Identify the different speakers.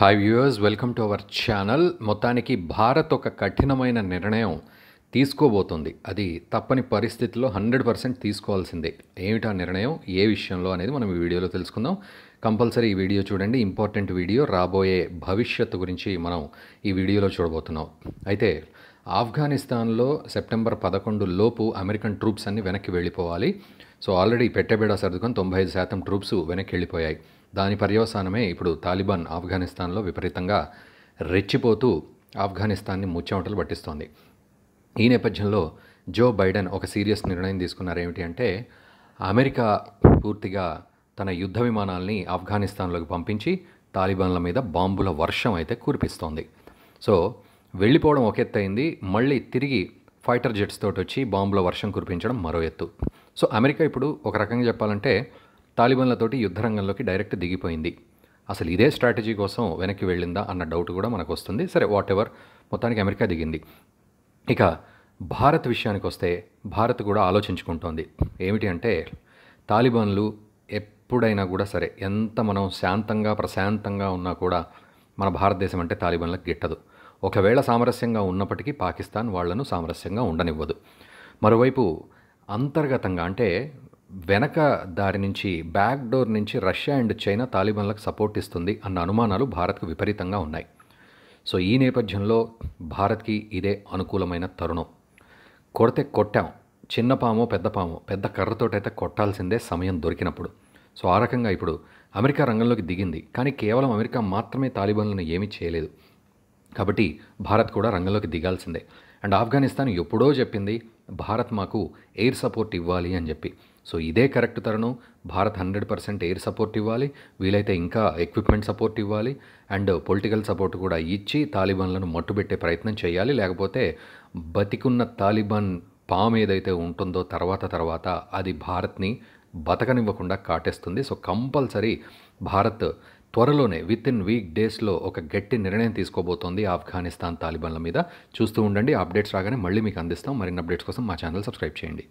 Speaker 1: hi viewers welcome to our channel మొత్తానికి భారత్ ఒక కఠినమైన నిర్ణయం తీసుకోబోతుంది అది తప్పని పరిస్థితుల్లో హండ్రెడ్ పర్సెంట్ తీసుకోవాల్సిందే ఏమిటా నిర్ణయం ఏ విషయంలో అనేది మనం ఈ వీడియోలో తెలుసుకుందాం కంపల్సరీ ఈ వీడియో చూడండి ఇంపార్టెంట్ వీడియో రాబోయే భవిష్యత్తు గురించి మనం ఈ వీడియోలో చూడబోతున్నాం అయితే ఆఫ్ఘనిస్తాన్లో సెప్టెంబర్ పదకొండు లోపు అమెరికన్ ట్రూప్స్ అన్ని వెనక్కి వెళ్ళిపోవాలి సో ఆల్రెడీ పెట్టబెడ సర్దుకొని తొంభై ఐదు శాతం ట్రూప్స్ వెనక్కి వెళ్ళిపోయాయి దాని పర్యవసానమే ఇప్పుడు తాలిబాన్ ఆఫ్ఘనిస్తాన్లో విపరీతంగా రెచ్చిపోతూ ఆఫ్ఘనిస్తాన్ని ముచ్చెమటలు పట్టిస్తోంది ఈ నేపథ్యంలో జో బైడెన్ ఒక సీరియస్ నిర్ణయం తీసుకున్నారు ఏమిటి అంటే అమెరికా పూర్తిగా తన యుద్ధ విమానాల్ని ఆఫ్ఘనిస్తాన్లోకి పంపించి తాలిబాన్ల మీద బాంబుల వర్షం అయితే కురిపిస్తోంది సో వెళ్ళిపోవడం ఒక ఎత్తు అయింది మళ్ళీ తిరిగి ఫైటర్ జెట్స్ తోటి వచ్చి బాంబుల వర్షం కురిపించడం మరో ఎత్తు సో అమెరికా ఇప్పుడు ఒక రకంగా చెప్పాలంటే తాలిబన్లతోటి యుద్ధరంగంలోకి డైరెక్ట్ దిగిపోయింది అసలు ఇదే స్ట్రాటజీ కోసం వెనక్కి వెళ్ళిందా అన్న డౌట్ కూడా మనకు వస్తుంది సరే వాట్ ఎవర్ మొత్తానికి అమెరికా దిగింది ఇక భారత్ విషయానికి వస్తే భారత్ కూడా ఆలోచించుకుంటోంది ఏమిటి అంటే తాలిబాన్లు ఎప్పుడైనా కూడా సరే ఎంత మనం శాంతంగా ప్రశాంతంగా ఉన్నా కూడా మన భారతదేశం అంటే తాలిబాన్లకు గిట్టదు ఒకవేళ సామరస్యంగా ఉన్నప్పటికీ పాకిస్తాన్ వాళ్లను సామరస్యంగా ఉండనివ్వదు మరోవైపు అంతర్గతంగా అంటే వెనక దారి నుంచి బ్యాక్ డోర్ నుంచి రష్యా అండ్ చైనా తాలిబాన్లకు సపోర్ట్ ఇస్తుంది అన్న అనుమానాలు భారత్కు విపరీతంగా ఉన్నాయి సో ఈ నేపథ్యంలో భారత్కి ఇదే అనుకూలమైన తరుణం కొడితే కొట్టాం చిన్న పాము పెద్ద పాము పెద్ద కర్రతోటైతే కొట్టాల్సిందే సమయం దొరికినప్పుడు సో ఆ రకంగా ఇప్పుడు అమెరికా రంగంలోకి దిగింది కానీ కేవలం అమెరికా మాత్రమే తాలిబాన్లను ఏమీ చేయలేదు కాబట్టి భారత్ కూడా రంగంలోకి దిగాల్సిందే అండ్ ఆఫ్ఘనిస్తాన్ ఎప్పుడో చెప్పింది భారత్ మాకు ఎయిర్ సపోర్ట్ ఇవ్వాలి అని చెప్పి సో ఇదే కరెక్ట్ తరుణం Bharat hundred percent air support ఇవ్వాలి వీలైతే ఇంకా ఎక్విప్మెంట్ సపోర్ట్ ఇవ్వాలి అండ్ పొలిటికల్ సపోర్ట్ కూడా ఇచ్చి తాలిబాన్లను మట్టుబెట్టే ప్రయత్నం చేయాలి లేకపోతే బతికున్న తాలిబాన్ పాము ఏదైతే ఉంటుందో తర్వాత తర్వాత అది భారత్ని బతకనివ్వకుండా కాటేస్తుంది సో కంపల్సరీ భారత్ త్వరలోనే విత్ ఇన్ వీక్ డేస్లో ఒక గట్టి నిర్ణయం తీసుకోబోతోంది ఆఫ్ఘనిస్తాన్ తాలిబాన్ల మీద చూస్తూ ఉండండి అప్డేట్స్ రాగానే మళ్ళీ మీకు అందిస్తాం మరిన్ని అప్డేట్స్ కోసం మా ఛానల్ సబ్స్క్రైబ్ చేయండి